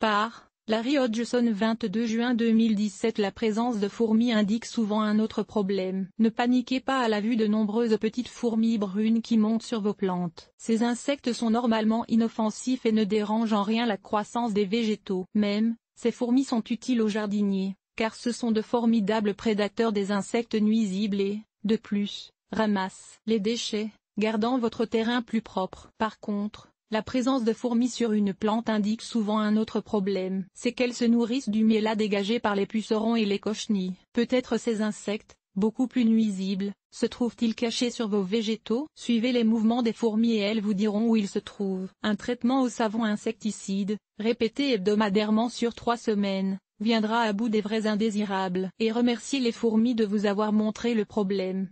Par Larry Hodgson 22 juin 2017 La présence de fourmis indique souvent un autre problème. Ne paniquez pas à la vue de nombreuses petites fourmis brunes qui montent sur vos plantes. Ces insectes sont normalement inoffensifs et ne dérangent en rien la croissance des végétaux. Même, ces fourmis sont utiles aux jardiniers, car ce sont de formidables prédateurs des insectes nuisibles et, de plus, ramassent les déchets, gardant votre terrain plus propre. Par contre, la présence de fourmis sur une plante indique souvent un autre problème, c'est qu'elles se nourrissent du miel dégagé par les pucerons et les cochenilles. Peut-être ces insectes, beaucoup plus nuisibles, se trouvent-ils cachés sur vos végétaux Suivez les mouvements des fourmis et elles vous diront où ils se trouvent. Un traitement au savon insecticide, répété hebdomadairement sur trois semaines, viendra à bout des vrais indésirables. Et remerciez les fourmis de vous avoir montré le problème.